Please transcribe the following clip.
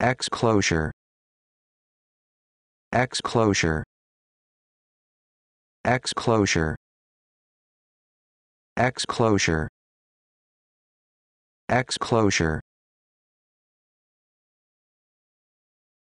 X closure. X closure. X closure. X closure. X closure.